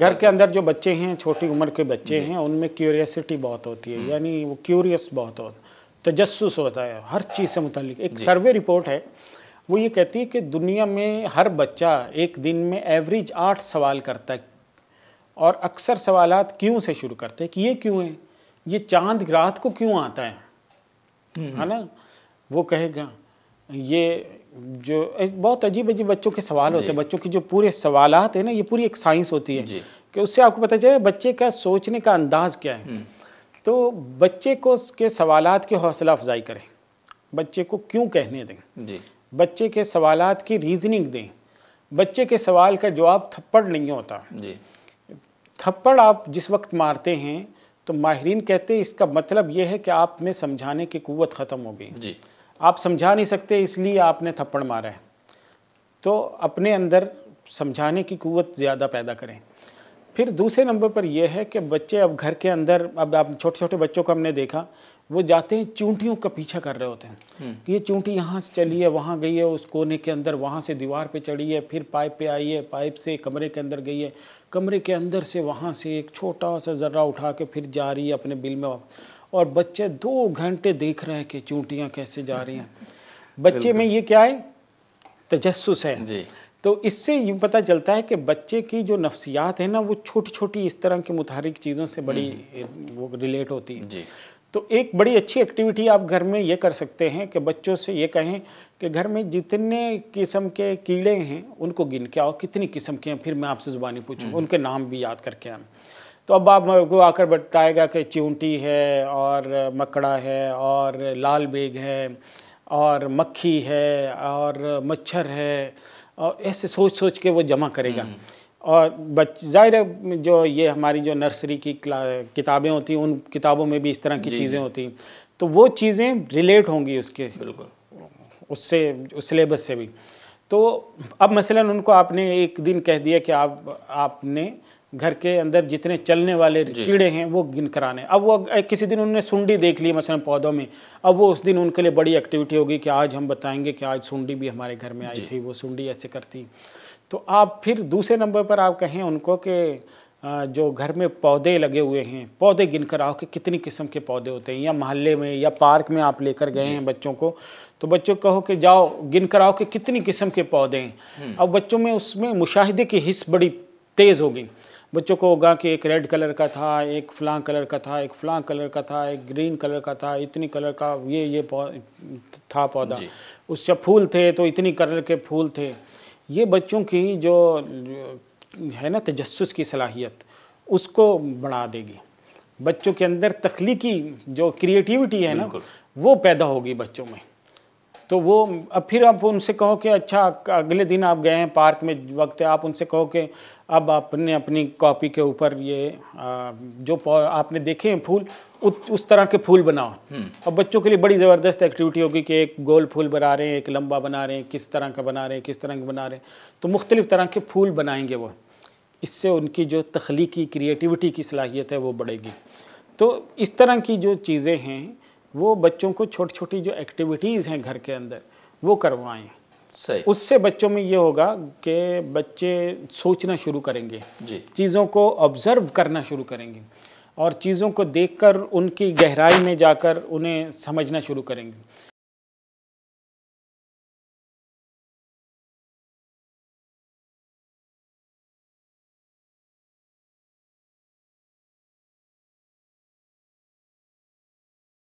घर के अंदर जो बच्चे हैं छोटी उम्र के बच्चे हैं उनमें क्यूरियसिटी बहुत होती है हम्म। यानी वो क्यूरियस बहुत होता तजस्स होता है हर चीज़ से मुतलिक एक सर्वे रिपोर्ट है वो ये कहती है कि दुनिया में हर बच्चा एक दिन में एवरेज आठ सवाल करता है और अक्सर सवाल क्यों से शुरू करते हैं कि ये क्यों है ये चांद रात को क्यों आता है हम्म। है ना वो कहेगा ये जो बहुत अजीब अजीब बच्चों के सवाल होते हैं बच्चों के जो पूरे सवाल हैं ना ये पूरी एक साइंस होती है कि उससे आपको पता चले बच्चे का सोचने का अंदाज क्या है हम्म। तो बच्चे को उसके सवाल की हौसला अफजाई करें बच्चे को क्यों कहने दें बच्चे के सवाल की रीजनिंग दें बच्चे के सवाल का जवाब थप्पड़ नहीं होता थप्पड़ आप जिस वक्त मारते हैं तो माहरीन कहते हैं इसका मतलब ये है कि आप में समझाने की कुत ख़त्म हो गई आप समझा नहीं सकते इसलिए आपने थप्पड़ मारा है तो अपने अंदर समझाने की कुवत ज़्यादा पैदा करें फिर दूसरे नंबर पर यह है कि बच्चे अब घर के अंदर अब आप छोटे छोटे बच्चों को हमने देखा वो जाते हैं चूंटियों का पीछा कर रहे होते हैं हम्म। कि ये चूंटी यहाँ से चली है वहाँ गई है उस कोने के अंदर वहाँ से दीवार पे चढ़ी है फिर पाइप पे आई है पाइप से कमरे के अंदर गई है कमरे के अंदर से वहाँ से एक छोटा सा ज़र्रा उठा के फिर जा रही है अपने बिल में और बच्चे दो घंटे देख रहे हैं कि चूंटियाँ कैसे जा रही हैं बच्चे में ये क्या है तजस्स है जी तो इससे ये पता चलता है कि बच्चे की जो नफ्सियात है ना वो छोटी छोटी इस तरह की मुतहरिक चीज़ों से बड़ी हम्म। वो रिलेट होती है जी तो एक बड़ी अच्छी एक्टिविटी आप घर में ये कर सकते हैं कि बच्चों से ये कहें कि घर में जितने किस्म के कीड़े हैं उनको गिन के आओ कितनी किस्म के हैं फिर मैं आपसे ज़ुबानी पूछूँ हम्म। उनके नाम भी याद करके आना तो अब आप को आकर बताएगा कि चूंटी है और मकड़ा है और लाल बेग है और मक्खी है और मच्छर है और ऐसे सोच सोच के वो जमा करेगा हम्म। और बच ज़ाहिर जो ये हमारी जो नर्सरी की किताबें होती उन किताबों में भी इस तरह की चीज़ें होती तो वो चीज़ें रिलेट होंगी उसके बिल्कुल उससे उस सिलेबस से भी तो अब मसलन उनको आपने एक दिन कह दिया कि आप आपने घर के अंदर जितने चलने वाले कीड़े हैं वो गिन कराने अब वो किसी दिन उन्होंने सुंडी देख ली मसलन पौधों में अब वो उस दिन उनके लिए बड़ी एक्टिविटी होगी कि आज हम बताएंगे कि आज सुंडी भी हमारे घर में आई थी वो सुंडी ऐसे करती तो आप फिर दूसरे नंबर पर आप कहें उनको कि जो घर में पौधे लगे हुए हैं पौधे गिन कर आओ कि कितनी किस्म के पौधे होते हैं या मोहल्ले में या पार्क में आप लेकर गए हैं बच्चों को तो बच्चों कहो कि जाओ गिन कर आओ कि कितनी किस्म के पौधे हैं हम्म। अब बच्चों में उसमें मुशाहिदे की हिस्स बड़ी तेज़ होगी बच्चों को होगा कि एक रेड कलर का था एक फ्लां कलर का था एक फ्लां कलर का था एक ग्रीन कलर का था इतनी कलर का ये ये था पौधा उससे फूल थे तो इतनी कलर के फूल थे ये बच्चों की जो है ना तजस्स की सलाहियत उसको बढ़ा देगी बच्चों के अंदर तख्लीकी जो क्रिएटिविटी है ना वो पैदा होगी बच्चों में तो वो अब फिर आप उनसे कहो कि अच्छा अगले दिन आप गए हैं पार्क में वक्त आप उनसे कहो कि अब आपने अपनी कॉपी के ऊपर ये जो आपने देखे हैं फूल उस तरह के फूल बनाओ हम्म। अब बच्चों के लिए बड़ी ज़बरदस्त एक्टिविटी होगी कि एक गोल फूल बना रहे हैं एक लंबा बना रहे हैं किस तरह का बना रहे हैं किस तरह के बना रहे हैं तो मुख्तलिफ़ तरह के फूल बनाएंगे वो इससे उनकी जो तख्लीकी क्रिएटिविटी की सलाहियत है वो बढ़ेगी तो इस तरह की जो चीज़ें हैं वो बच्चों को छोटी छोटी जो एक्टिविटीज़ हैं घर के अंदर वो करवाएं सही उससे बच्चों में ये होगा कि बच्चे सोचना शुरू करेंगे जी चीज़ों को ऑब्ज़र्व करना शुरू करेंगे और चीज़ों को देखकर उनकी गहराई में जाकर उन्हें समझना शुरू करेंगे